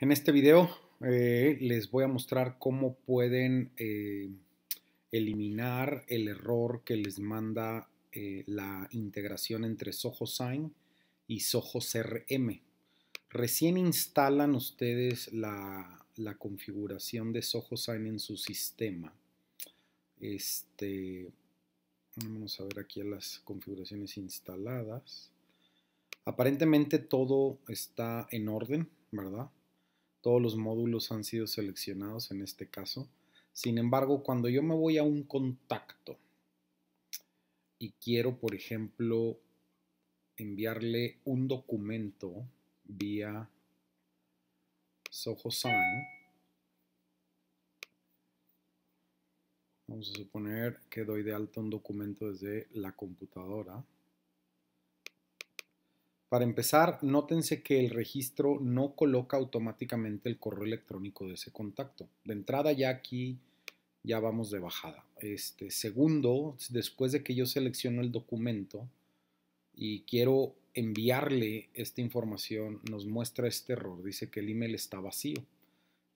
En este video eh, les voy a mostrar cómo pueden eh, eliminar el error que les manda eh, la integración entre SohoSign Sign y Soho CRM. Recién instalan ustedes la, configuración de SohoSign Sign en su sistema. Este, vamos a ver aquí las configuraciones instaladas. Aparentemente todo está en orden, ¿verdad? Todos los módulos han sido seleccionados en este caso. Sin embargo, cuando yo me voy a un contacto y quiero, por ejemplo, enviarle un documento vía Soho vamos a suponer que doy de alta un documento desde la computadora. Para empezar, nótense que el registro no coloca automáticamente el correo electrónico de ese contacto. De entrada ya aquí ya vamos de bajada. Este, segundo, después de que yo selecciono el documento y quiero enviarle esta información, nos muestra este error. Dice que el email está vacío.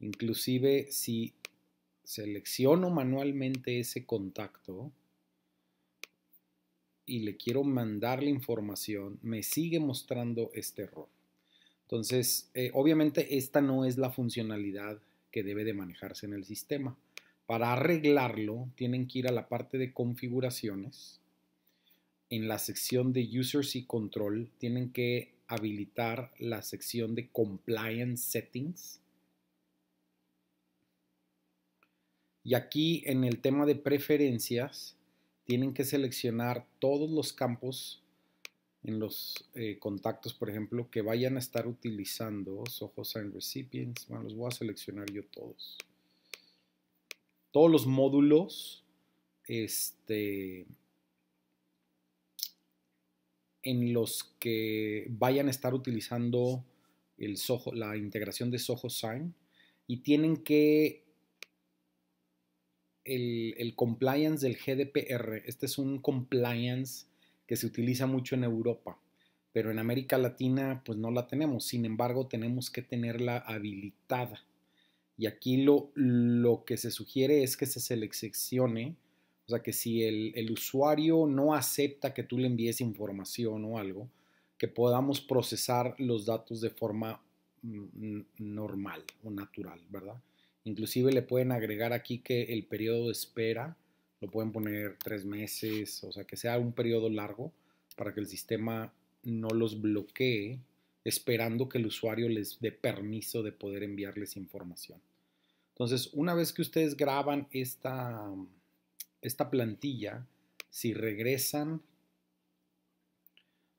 Inclusive si selecciono manualmente ese contacto, y le quiero mandar la información, me sigue mostrando este error. Entonces, eh, obviamente esta no es la funcionalidad que debe de manejarse en el sistema. Para arreglarlo, tienen que ir a la parte de configuraciones. En la sección de Users y Control, tienen que habilitar la sección de Compliance Settings. Y aquí en el tema de preferencias, tienen que seleccionar todos los campos en los eh, contactos, por ejemplo, que vayan a estar utilizando Soho Sign Recipients. Bueno, los voy a seleccionar yo todos. Todos los módulos este, en los que vayan a estar utilizando el la integración de Soho Sign y tienen que el, compliance del GDPR. Este es un compliance que se utiliza mucho en Europa, pero en América Latina pues no la tenemos. Sin embargo, tenemos que tenerla habilitada. Y aquí lo, que se sugiere es que se seleccione, o sea que si el, el usuario no acepta que tú le envíes información o algo, que podamos procesar los datos de forma mm, normal o natural, ¿verdad? Inclusive le pueden agregar aquí que el periodo de espera, lo pueden poner tres meses, o sea, que sea un periodo largo para que el sistema no los bloquee esperando que el usuario les dé permiso de poder enviarles información. Entonces, una vez que ustedes graban esta, esta plantilla, si regresan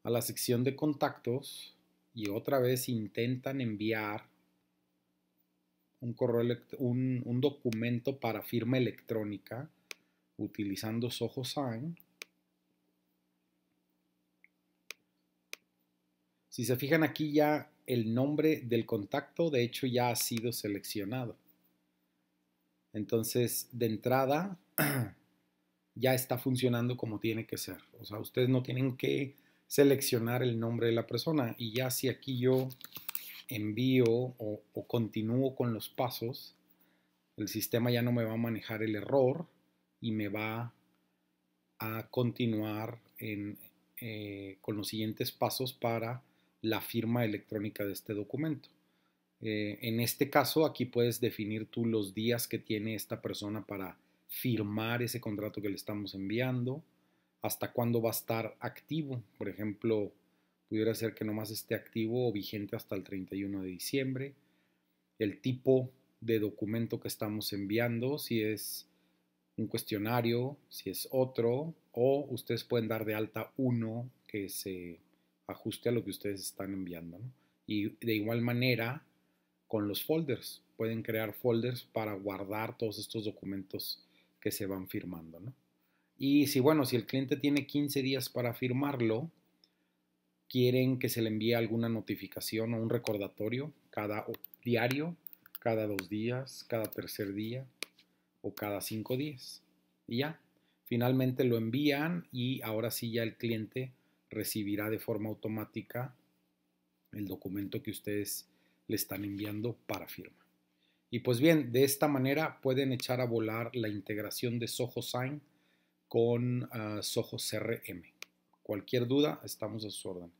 a la sección de contactos y otra vez intentan enviar un, un, documento para firma electrónica utilizando Soho Sign. Si se fijan aquí ya el nombre del contacto, de hecho ya ha sido seleccionado. Entonces, de entrada, ya está funcionando como tiene que ser. O sea, ustedes no tienen que seleccionar el nombre de la persona. Y ya si aquí yo envío o, continúo con los pasos, el sistema ya no me va a manejar el error y me va a continuar eh, con los siguientes pasos para la firma electrónica de este documento. Eh, en este caso, aquí puedes definir tú los días que tiene esta persona para firmar ese contrato que le estamos enviando, hasta cuándo va a estar activo. Por ejemplo, pudiera ser que nomás esté activo o vigente hasta el 31 de diciembre. El tipo de documento que estamos enviando, si es un cuestionario, si es otro, o ustedes pueden dar de alta uno que se ajuste a lo que ustedes están enviando. Y de igual manera con los folders. Pueden crear folders para guardar todos estos documentos que se van firmando. Y si, bueno, si el cliente tiene 15 días para firmarlo, quieren que se le envíe alguna notificación o un recordatorio cada diario, cada dos días, cada tercer día o cada cinco días. Y ya, finalmente lo envían y ahora sí ya el cliente recibirá de forma automática el documento que ustedes le están enviando para firma. Y pues bien, de esta manera pueden echar a volar la integración de Soho Sign con ah, Soho CRM. Cualquier duda, estamos a sus órdenes.